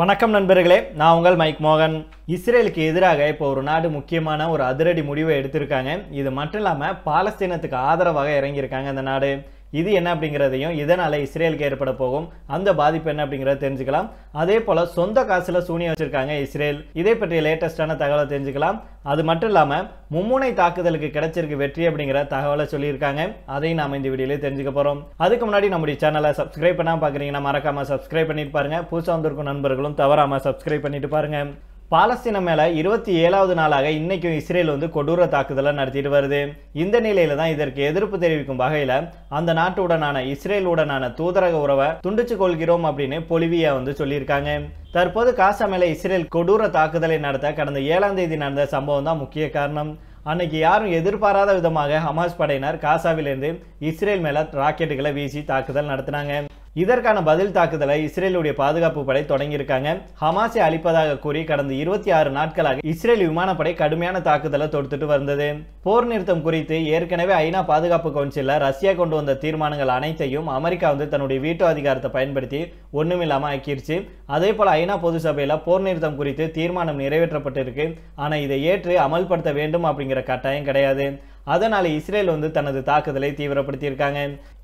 வணக்கம் நண்பர்களே நான் உங்கள் மைக் மோகன் இஸ்ரேலுக்கு எதிராக இப்போ ஒரு நாடு முக்கியமான ஒரு அதிரடி முடிவை எடுத்திருக்காங்க இது மட்டும் இல்லாமல் பாலஸ்தீனத்துக்கு ஆதரவாக இறங்கியிருக்காங்க அந்த நாடு இது என்ன அப்படிங்கிறதையும் இதனால் இஸ்ரேலுக்கு ஏற்பட போகும் அந்த பாதிப்பு என்ன அப்படிங்கிறத தெரிஞ்சுக்கலாம் அதே போல் சொந்த காசில் சூனிய வச்சுருக்காங்க இஸ்ரேல் இதை பற்றிய லேட்டஸ்டான தகவலை தெரிஞ்சுக்கலாம் அது மட்டும் இல்லாமல் மும்முனை தாக்குதலுக்கு கிடைச்சிருக்கு வெற்றி அப்படிங்கிற தகவலை சொல்லியிருக்காங்க அதையும் நாம் இந்த வீடியோலே தெரிஞ்சுக்க போகிறோம் அதுக்கு முன்னாடி நம்முடைய சேனலை சப்ஸ்கிரைப் பண்ணால் பார்க்குறீங்கன்னா மறக்காமல் சப்ஸ்கிரைப் பண்ணிட்டு பாருங்கள் புதுசாக வந்திருக்கும் நண்பர்களும் தவறாமல் சப்ஸ்கிரைப் பண்ணிட்டு பாருங்கள் பாலஸ்தீனம் மேலே இருபத்தி ஏழாவது நாளாக இன்றைக்கும் இஸ்ரேல் வந்து கொடூர தாக்குதலை நடத்திட்டு வருது இந்த நிலையில தான் இதற்கு எதிர்ப்பு தெரிவிக்கும் வகையில் அந்த நாட்டுடனான இஸ்ரேலுடனான தூதரக உறவை துண்டிச்சு கொள்கிறோம் அப்படின்னு பொலிவியா வந்து சொல்லியிருக்காங்க தற்போது காசா மேலே இஸ்ரேல் கொடூர தாக்குதலை நடத்த கடந்த ஏழாம் தேதி நடந்த சம்பவம் தான் முக்கிய காரணம் அன்னைக்கு யாரும் எதிர்பாராத விதமாக ஹமாஸ் படையினர் காசாவிலிருந்து இஸ்ரேல் மேலே ராக்கெட்டுகளை வீசி தாக்குதல் நடத்தினாங்க இதற்கான பதில் தாக்குதலை இஸ்ரேலுடைய பாதுகாப்பு படை தொடங்கியிருக்காங்க ஹமாஸை அழிப்பதாக கூறி கடந்த இருபத்தி ஆறு நாட்களாக இஸ்ரேல் விமானப்படை கடுமையான தாக்குதலை தொடுத்துட்டு வந்தது போர் நிறுத்தம் குறித்து ஏற்கனவே ஐநா பாதுகாப்பு கவுன்சிலில் ரஷ்யா கொண்டு வந்த தீர்மானங்கள் அனைத்தையும் அமெரிக்கா வந்து தன்னுடைய வீட்டு அதிகாரத்தை பயன்படுத்தி ஒன்றுமில்லாமல் ஆக்கிருச்சு அதே போல் ஐநா பொது சபையில் போர் நிறுத்தம் குறித்து தீர்மானம் நிறைவேற்றப்பட்டிருக்கு ஆனால் இதை ஏற்று அமல்படுத்த வேண்டும் அப்படிங்கிற கட்டாயம் கிடையாது அதனால் இஸ்ரேல் வந்து தனது தாக்குதலை தீவிரப்படுத்தியிருக்காங்க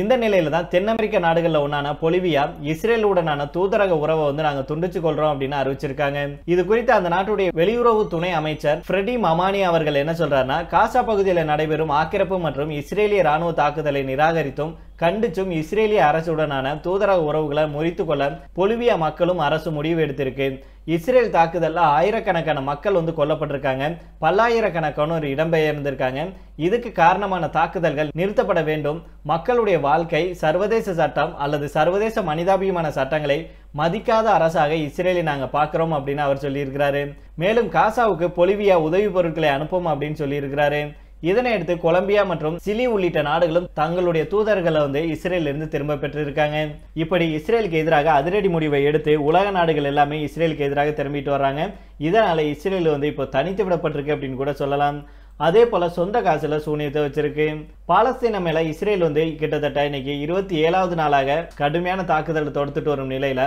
இந்த நிலையில் தான் தென் அமெரிக்க நாடுகளில் ஒன்றான பொலிவியா இஸ்ரேலுடனான தூதரக உறவை வந்து நாங்கள் துண்டிச்சு கொள்கிறோம் அப்படின்னு அறிவிச்சிருக்காங்க இது குறித்து அந்த நாட்டுடைய வெளியுறவு துணை அமைச்சர் ஃப்ரெடி மமானி அவர்கள் என்ன சொல்றாருன்னா காசா பகுதியில் நடைபெறும் ஆக்கிரப்பு மற்றும் இஸ்ரேலிய ராணுவ தாக்குதலை நிராகரித்தும் கண்டிச்சும் இஸ்ரேலிய அரசுடனான தூதரக உறவுகளை முறித்துக்கொள்ள கொள்ள பொலிவியா மக்களும் அரசு முடிவு எடுத்திருக்கு இஸ்ரேல் தாக்குதலில் ஆயிரக்கணக்கான மக்கள் வந்து கொல்லப்பட்டிருக்காங்க பல்லாயிரக்கணக்கானோர் இடம்பெயர்ந்திருக்காங்க இதுக்கு காரணமான தாக்குதல்கள் நிறுத்தப்பட வேண்டும் மக்களுடைய வாழ்க்கை சர்வதேச சட்டம் அல்லது சர்வதேச மனிதாபிமான சட்டங்களை மதிக்காத அரசாக இஸ்ரேலை நாங்கள் பார்க்குறோம் அப்படின்னு அவர் சொல்லியிருக்கிறாரு மேலும் காசாவுக்கு பொலிவியா உதவி பொருட்களை அனுப்பும் அப்படின்னு சொல்லியிருக்கிறாரு இதனையடுத்து கொலம்பியா மற்றும் சிலி உள்ளிட்ட நாடுகளும் தங்களுடைய தூதர்களை வந்து இஸ்ரேலிருந்து திரும்ப பெற்றிருக்காங்க இப்படி இஸ்ரேலுக்கு எதிராக அதிரடி முடிவை எடுத்து உலக நாடுகள் எல்லாமே இஸ்ரேலுக்கு எதிராக திரும்பிட்டு வர்றாங்க இதனால இஸ்ரேல் வந்து இப்போ தனித்து விடப்பட்டிருக்கு அப்படின்னு கூட சொல்லலாம் அதே போல் சொந்த காசில் சூனியத்தை வச்சிருக்கு பாலஸ்தீன மேலே இஸ்ரேல் வந்து கிட்டத்தட்ட இன்னைக்கு இருபத்தி ஏழாவது நாளாக கடுமையான தாக்குதல் தொடுத்துட்டு வரும் நிலையில்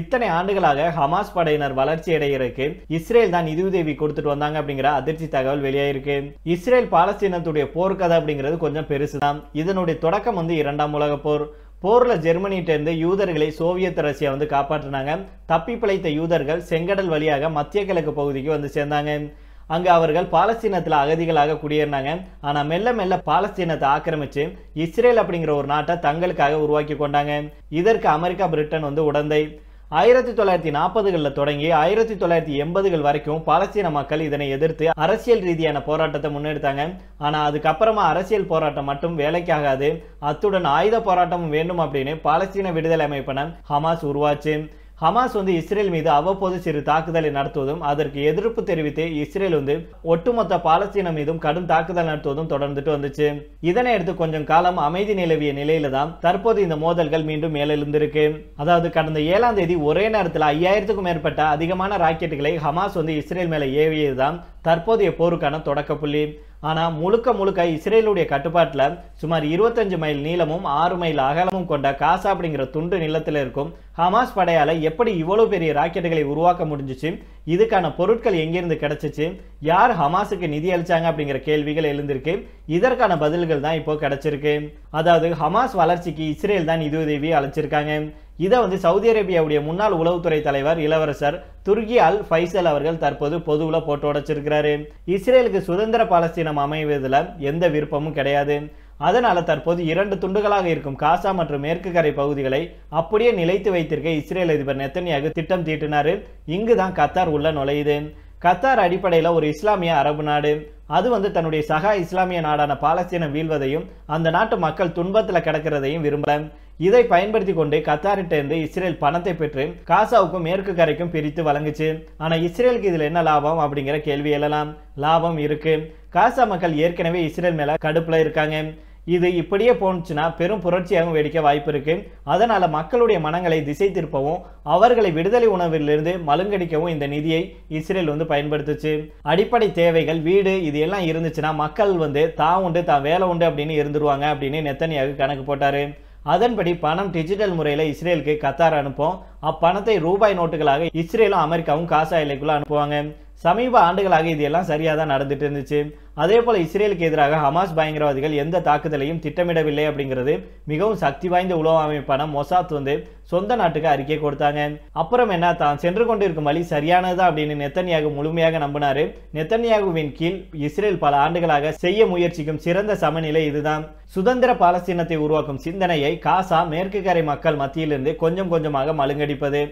இத்தனை ஆண்டுகளாக ஹமாஸ் படையினர் வளர்ச்சி அடைகிறதுக்கு இஸ்ரேல் தான் நிதியுதவி கொடுத்துட்டு வந்தாங்க அப்படிங்கிற அதிர்ச்சி தகவல் வெளியாயிருக்கு இஸ்ரேல் பாலஸ்தீனத்துடைய போர்க்கதை அப்படிங்கிறது கொஞ்சம் பெருசு தான் இதனுடைய தொடக்கம் வந்து இரண்டாம் உலக போர் ஜெர்மனிட்ட இருந்து யூதர்களை சோவியத் ரஷ்யா வந்து காப்பாற்றினாங்க தப்பி பிழைத்த யூதர்கள் செங்கடல் வழியாக மத்திய கிழக்கு பகுதிக்கு வந்து சேர்ந்தாங்க அங்கு அவர்கள் பாலஸ்தீனத்தில் அகதிகளாக குடியேறினாங்க ஆனால் மெல்ல மெல்ல பாலஸ்தீனத்தை ஆக்கிரமித்து இஸ்ரேல் அப்படிங்கிற ஒரு நாட்டை தங்களுக்காக உருவாக்கி கொண்டாங்க இதற்கு அமெரிக்கா பிரிட்டன் வந்து உடந்தை ஆயிரத்தி தொள்ளாயிரத்தி நாற்பதுகளில் தொடங்கி ஆயிரத்தி தொள்ளாயிரத்தி எண்பதுகள் வரைக்கும் பாலஸ்தீன மக்கள் இதனை எதிர்த்து அரசியல் ரீதியான போராட்டத்தை முன்னெடுத்தாங்க ஆனால் அதுக்கப்புறமா அரசியல் போராட்டம் மட்டும் வேலைக்காகாது அத்துடன் ஆயுத போராட்டமும் வேண்டும் அப்படின்னு பாலஸ்தீன விடுதலை அமைப்பின ஹமாஸ் உருவாச்சு ஹமாஸ் வந்து இஸ்ரேல் மீது அவ்வப்போது சிறு தாக்குதலை நடத்துவதும் அதற்கு எதிர்ப்பு தெரிவித்து இஸ்ரேல் வந்து ஒட்டுமொத்த பாலஸ்தீனம் மீதும் கடும் தாக்குதல் நடத்துவதும் தொடர்ந்துட்டு வந்துச்சு இதனை அடுத்து கொஞ்சம் காலம் அமைதி நிலவிய நிலையில தான் தற்போது இந்த மோதல்கள் மீண்டும் மேலெழுந்திருக்கு அதாவது கடந்த ஏழாம் தேதி ஒரே நேரத்தில் ஐயாயிரத்துக்கும் மேற்பட்ட அதிகமான ராக்கெட்டுகளை ஹமாஸ் வந்து இஸ்ரேல் மேல ஏவியதுதான் தற்போதைய போருக்கான தொடக்க புள்ளி ஆனால் முழுக்க முழுக்க இஸ்ரேலுடைய கட்டுப்பாட்டில் சுமார் இருபத்தஞ்சு மைல் நீளமும் ஆறு மைல் அகலமும் கொண்ட காசா அப்படிங்கிற துண்டு நிலத்தில் இருக்கும் ஹமாஸ் படையால் எப்படி இவ்வளோ பெரிய ராக்கெட்டுகளை உருவாக்க முடிஞ்சிச்சு இதுக்கான பொருட்கள் எங்கேருந்து கிடைச்சிச்சு யார் ஹமாஸுக்கு நிதி அளிச்சாங்க அப்படிங்கிற கேள்விகள் எழுந்திருக்கு இதற்கான பதில்கள் தான் இப்போ கிடச்சிருக்கு அதாவது ஹமாஸ் வளர்ச்சிக்கு இஸ்ரேல் தான் நிதி உதவி அழைச்சிருக்காங்க இதை வந்து சவுதி அரேபியாவுடைய முன்னாள் உளவுத்துறை தலைவர் இளவரசர் துர்கி அல் ஃபைசல் அவர்கள் தற்போது பொதுவில் போட்டு உடைச்சிருக்கிறாரு இஸ்ரேலுக்கு சுதந்திர பாலஸ்தீனம் அமைவதில் எந்த விருப்பமும் கிடையாது அதனால தற்போது இரண்டு துண்டுகளாக இருக்கும் காசா மற்றும் மேற்கு கரை பகுதிகளை அப்படியே நிலைத்து வைத்திருக்க இஸ்ரேல் அதிபர் நெத்தனியாக திட்டம் தீட்டினார் இங்கு தான் கத்தார் உள்ள நுழையுது கத்தார் அடிப்படையில் ஒரு இஸ்லாமிய அரபு நாடு அது வந்து தன்னுடைய சகா இஸ்லாமிய நாடான பாலஸ்தீனம் வீழ்வதையும் அந்த நாட்டு மக்கள் துன்பத்தில் கிடக்கிறதையும் விரும்பல இதை பயன்படுத்தி கொண்டு கத்தாரிட்ட இருந்து இஸ்ரேல் பணத்தை பெற்று காசாவுக்கும் மேற்கு கரைக்கும் பிரித்து வழங்குச்சு ஆனா இஸ்ரேலுக்கு இதுல என்ன லாபம் அப்படிங்கிற கேள்வி எழலாம் லாபம் இருக்கு காசா மக்கள் ஏற்கனவே இஸ்ரேல் மேல கடுப்புல இருக்காங்க இது இப்படியே போணுச்சுன்னா பெரும் புரட்சியாகவும் வெடிக்க வாய்ப்பு இருக்கு அதனால மக்களுடைய மனங்களை திசை திருப்பவும் அவர்களை விடுதலை உணவிலிருந்து மலுங்கடிக்கவும் இந்த நிதியை இஸ்ரேல் வந்து பயன்படுத்துச்சு அடிப்படை தேவைகள் வீடு இது எல்லாம் இருந்துச்சுன்னா மக்கள் வந்து தான் உண்டு தான் வேலை உண்டு அப்படின்னு இருந்துருவாங்க அப்படின்னு நெத்தனியாக கணக்கு போட்டாரு அதன்படி பணம் டிஜிட்டல் முறையில் இஸ்ரேலுக்கு கத்தார் அனுப்பும் அப்பணத்தை ரூபாய் நோட்டுகளாக இஸ்ரேலும் அமெரிக்காவும் காசா எல்லைக்குள்ள அனுப்புவாங்க சமீப ஆண்டுகளாக இது எல்லாம் சரியாக தான் நடந்துட்டு இருந்துச்சு அதே போல இஸ்ரேலுக்கு எதிராக ஹமாஸ் பயங்கரவாதிகள் எந்த தாக்குதலையும் திட்டமிடவில்லை அப்படிங்கிறது மிகவும் சக்தி வாய்ந்த உளவு அமைப்பான மொசாத் வந்து சொந்த நாட்டுக்கு அறிக்கை கொடுத்தாங்க அப்புறம் என்ன தான் சென்று கொண்டிருக்கும் வழி சரியானதா அப்படின்னு நெத்தன்யாகு முழுமையாக நம்பினாரு நெத்தன்யாகுவின் கீழ் இஸ்ரேல் பல ஆண்டுகளாக செய்ய முயற்சிக்கும் சிறந்த சமநிலை இதுதான் சுதந்திர பாலஸ்தீனத்தை உருவாக்கும் சிந்தனையை காசா மேற்கு கரை மக்கள் மத்தியிலிருந்து கொஞ்சம் கொஞ்சமாக மழுங்கடிப்பது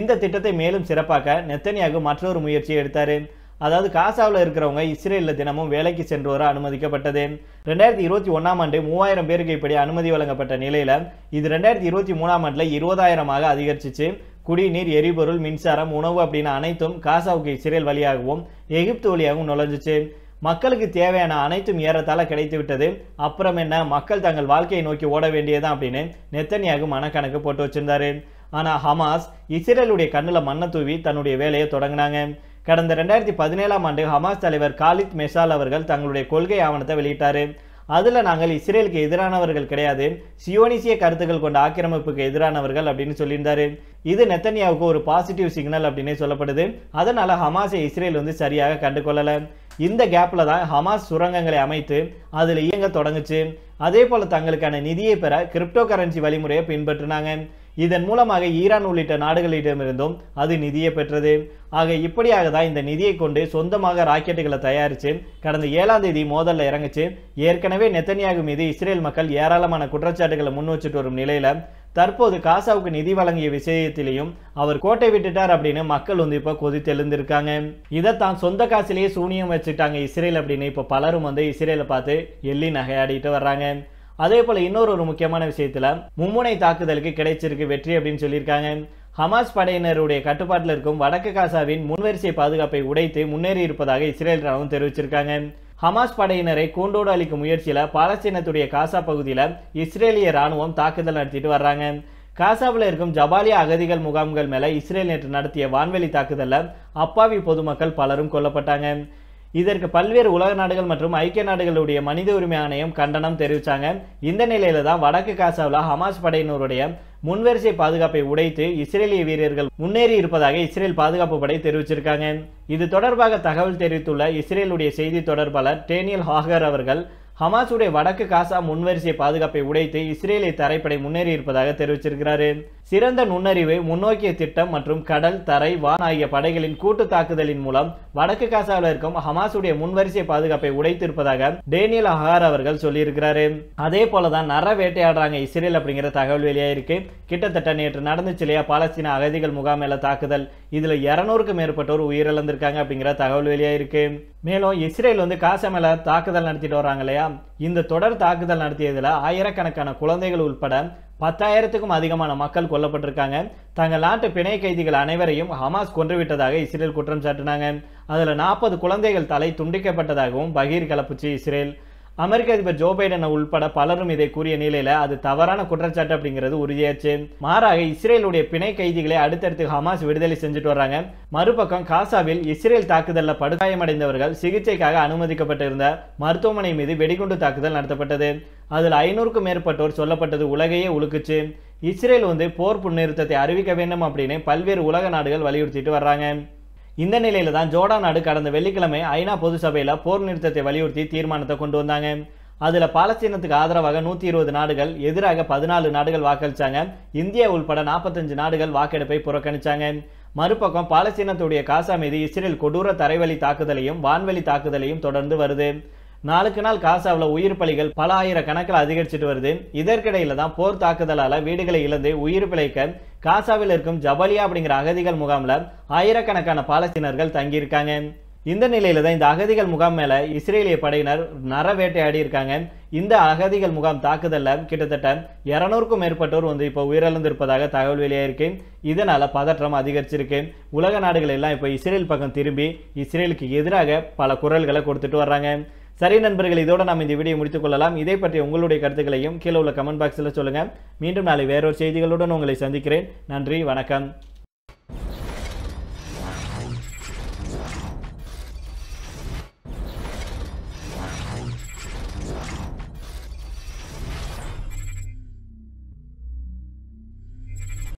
இந்த திட்டத்தை மேலும் சிறப்பாக நெத்தனியாக மற்றொரு முயற்சியை எடுத்தார் அதாவது காசாவில் இருக்கிறவங்க இஸ்ரேலில் தினமும் வேலைக்கு சென்று வர அனுமதிக்கப்பட்டது ரெண்டாயிரத்தி இருபத்தி ஒன்றாம் ஆண்டு மூவாயிரம் பேருக்கு இப்படி அனுமதி வழங்கப்பட்ட நிலையில் இது ரெண்டாயிரத்தி இருபத்தி மூணாம் ஆண்டில் இருபதாயிரமாக அதிகரிச்சிச்சு குடிநீர் எரிபொருள் மின்சாரம் உணவு அப்படின்னு அனைத்தும் காசாவுக்கு இஸ்ரேல் வழியாகவும் எகிப்து வழியாகவும் நுழைஞ்சிச்சு மக்களுக்கு தேவையான அனைத்தும் ஏறத்தால கிடைத்து விட்டது அப்புறம் என்ன மக்கள் தங்கள் வாழ்க்கையை நோக்கி ஓட வேண்டியதான் அப்படின்னு நெத்தனியாக மனக்கணக்கு போட்டு வச்சிருந்தாரு ஆனால் ஹமாஸ் இஸ்ரேலுடைய கண்ணில் மண்ணை தூவி தன்னுடைய வேலையை தொடங்கினாங்க கடந்த ரெண்டாயிரத்தி பதினேழாம் ஆண்டு ஹமாஸ் தலைவர் காலித் மெஷால் அவர்கள் தங்களுடைய கொள்கை ஆவணத்தை வெளியிட்டார் அதில் நாங்கள் இஸ்ரேலுக்கு எதிரானவர்கள் கிடையாது சியோனிசிய கருத்துக்கள் கொண்ட ஆக்கிரமிப்புக்கு எதிரானவர்கள் அப்படின்னு சொல்லியிருந்தாரு இது நெத்தனியாவுக்கு ஒரு பாசிட்டிவ் சிக்னல் அப்படின்னே சொல்லப்படுது அதனால ஹமாஸை இஸ்ரேல் வந்து சரியாக கண்டுகொள்ளலை இந்த கேப்பில் தான் ஹமாஸ் சுரங்கங்களை அமைத்து அதில் இயங்க தொடங்குச்சு அதே போல் தங்களுக்கான நிதியை பெற கிரிப்டோ கரன்சி வழிமுறையை பின்பற்றினாங்க இதன் மூலமாக ஈரான் உள்ளிட்ட நாடுகளிடமிருந்தும் அது நிதியை பெற்றது ஆக இப்படியாக தான் இந்த நிதியை கொண்டு சொந்தமாக ராக்கெட்டுகளை தயாரித்து கடந்த ஏழாம் தேதி மோதலில் இறங்குச்சு ஏற்கனவே நெத்தனியாக மீது இஸ்ரேல் மக்கள் ஏராளமான குற்றச்சாட்டுகளை முன் வச்சுட்டு வரும் நிலையில் தற்போது காசாவுக்கு நிதி வழங்கிய விஷயத்திலையும் அவர் கோட்டை விட்டுட்டார் அப்படின்னு மக்கள் வந்து இப்போ கொதித்தெழுந்திருக்காங்க எழுந்திருக்காங்க இதை தான் சொந்த காசிலேயே சூனியம் வச்சுட்டாங்க இஸ்ரேல் அப்படின்னு இப்போ பலரும் வந்து இஸ்ரேலை பார்த்து எள்ளி நகையாடிட்டு வர்றாங்க அதே போல் இன்னொரு ஒரு முக்கியமான விஷயத்தில் மும்முனை தாக்குதலுக்கு கிடைச்சிருக்கு வெற்றி அப்படின்னு சொல்லியிருக்காங்க ஹமாஸ் படையினருடைய கட்டுப்பாட்டில் இருக்கும் வடக்கு காசாவின் முன்வரிசை பாதுகாப்பை உடைத்து முன்னேறி இருப்பதாக இஸ்ரேல் ராணுவம் தெரிவிச்சிருக்காங்க ஹமாஸ் படையினரை கூண்டோடு அளிக்கும் முயற்சியில் பாலஸ்தீனத்துடைய காசா பகுதியில் இஸ்ரேலிய ராணுவம் தாக்குதல் நடத்திட்டு வர்றாங்க காசாவில் இருக்கும் ஜபாலியா அகதிகள் முகாம்கள் மேலே இஸ்ரேல் நேற்று நடத்திய வான்வெளி தாக்குதலில் அப்பாவி பொதுமக்கள் பலரும் கொல்லப்பட்டாங்க இதற்கு பல்வேறு உலக நாடுகள் மற்றும் ஐக்கிய நாடுகளுடைய மனித உரிமை ஆணையம் கண்டனம் தெரிவித்தாங்க இந்த நிலையில தான் வடக்கு காசாவில் ஹமாஸ் படையினருடைய முன்வரிசை பாதுகாப்பை உடைத்து இஸ்ரேலிய வீரர்கள் முன்னேறி இருப்பதாக இஸ்ரேல் பாதுகாப்பு படை தெரிவிச்சிருக்காங்க இது தொடர்பாக தகவல் தெரிவித்துள்ள இஸ்ரேலுடைய செய்தி தொடர்பாளர் டேனியல் ஹாகர் அவர்கள் ஹமாஸுடைய வடக்கு காசா முன்வரிசை பாதுகாப்பை உடைத்து இஸ்ரேலிய தரைப்படை முன்னேறி இருப்பதாக தெரிவிச்சிருக்கிறாரு சிறந்த நுண்ணறிவு முன்னோக்கிய திட்டம் மற்றும் கடல் தரை வான் ஆகிய படைகளின் கூட்டு தாக்குதலின் மூலம் வடக்கு காசாவில் இருக்கும் ஹமாஸுடைய முன்வரிசை பாதுகாப்பை உடைத்திருப்பதாக டேனியல் அஹார் அவர்கள் சொல்லியிருக்கிறாரு அதே போலதான் நர வேட்டையாடுறாங்க இஸ்ரேல் அப்படிங்கிற தகவல் வெளியாயிருக்கு கிட்டத்தட்ட நேற்று நடந்துச்சு இல்லையா பாலஸ்தீன அகதிகள் முகாம் தாக்குதல் இதுல இருநூறுக்கும் மேற்பட்டோர் உயிரிழந்திருக்காங்க அப்படிங்கிற தகவல் வெளியாயிருக்கு மேலும் இஸ்ரேல் வந்து காசா மேல தாக்குதல் நடத்திட்டு வராங்க இல்லையா இந்த தொடர் தாக்குதல் நடத்தியதில் ஆயிரக்கணக்கான குழந்தைகள் உட்பட பத்தாயிரத்துக்கும் அதிகமான மக்கள் கொல்லப்பட்டிருக்காங்க தங்கள் நாட்டு பிணை கைதிகள் அனைவரையும் ஹமாஸ் கொன்றுவிட்டதாக இஸ்ரேல் குற்றம் சாட்டினாங்க அதில் நாற்பது குழந்தைகள் தலை துண்டிக்கப்பட்டதாகவும் பகீர் கலப்புச்சு இஸ்ரேல் அமெரிக்க அதிபர் ஜோ பைடன் உள்பட பலரும் இதை கூறிய நிலையில அது தவறான குற்றச்சாட்டு அப்படிங்கிறது உறுதியாச்சு மாறாக இஸ்ரேலுடைய பிணை கைதிகளை அடுத்தடுத்து ஹமாஸ் விடுதலை செஞ்சுட்டு வராங்க மறுபக்கம் காசாவில் இஸ்ரேல் தாக்குதலில் படுகாயமடைந்தவர்கள் சிகிச்சைக்காக அனுமதிக்கப்பட்டிருந்த மருத்துவமனை மீது வெடிகுண்டு தாக்குதல் நடத்தப்பட்டது அதில் ஐநூறுக்கும் மேற்பட்டோர் சொல்லப்பட்டது உலகையே உழுக்குச்சு இஸ்ரேல் வந்து போர் நிறுத்தத்தை அறிவிக்க வேண்டும் அப்படின்னு பல்வேறு உலக நாடுகள் வலியுறுத்திட்டு வர்றாங்க இந்த நிலையில தான் ஜோடா நாடு கடந்த வெள்ளிக்கிழமை ஐநா பொது சபையில் போர் நிறுத்தத்தை வலியுறுத்தி தீர்மானத்தை கொண்டு வந்தாங்க அதில் பாலஸ்தீனத்துக்கு ஆதரவாக நூற்றி இருபது நாடுகள் எதிராக பதினாலு நாடுகள் வாக்களிச்சாங்க இந்தியா உள்பட நாற்பத்தஞ்சு நாடுகள் வாக்கெடுப்பை புறக்கணிச்சாங்க மறுபக்கம் பாலஸ்தீனத்துடைய காசா மீது இஸ்ரேல் கொடூர தரைவழி தாக்குதலையும் வான்வெளி தாக்குதலையும் தொடர்ந்து வருது நாளுக்கு நாள் காசாவில் உயிர் பலிகள் பல ஆயிரக்கணக்கில் அதிகரிச்சுட்டு வருது இதற்கிடையில தான் போர் தாக்குதலால் வீடுகளை இழந்து உயிர் பிழைக்க காசாவில் இருக்கும் ஜபலியா அப்படிங்கிற அகதிகள் முகாமில் ஆயிரக்கணக்கான பாலஸ்தீனர்கள் தங்கியிருக்காங்க இந்த நிலையில தான் இந்த அகதிகள் முகாம் மேல இஸ்ரேலிய படையினர் நரவேட்டையாடி இருக்காங்க இந்த அகதிகள் முகாம் தாக்குதல்ல கிட்டத்தட்ட இருநூறுக்கும் மேற்பட்டோர் வந்து இப்போ உயிரிழந்திருப்பதாக தகவல் வெளியாயிருக்கு இதனால பதற்றம் அதிகரிச்சிருக்கு உலக நாடுகள் எல்லாம் இப்போ இஸ்ரேல் பக்கம் திரும்பி இஸ்ரேலுக்கு எதிராக பல குரல்களை கொடுத்துட்டு வர்றாங்க சரி நண்பர்கள் இதோட நாம் இந்த வீடியோ முடித்துக் கொள்ளலாம் இதை பற்றி உங்களுடைய கருத்துக்களையும் கீழே உள்ள கமெண்ட் பாக்ஸில் சொல்லுங்கள் மீண்டும் நாளை வேறொரு செய்திகளுடன் உங்களை சந்திக்கிறேன் நன்றி வணக்கம்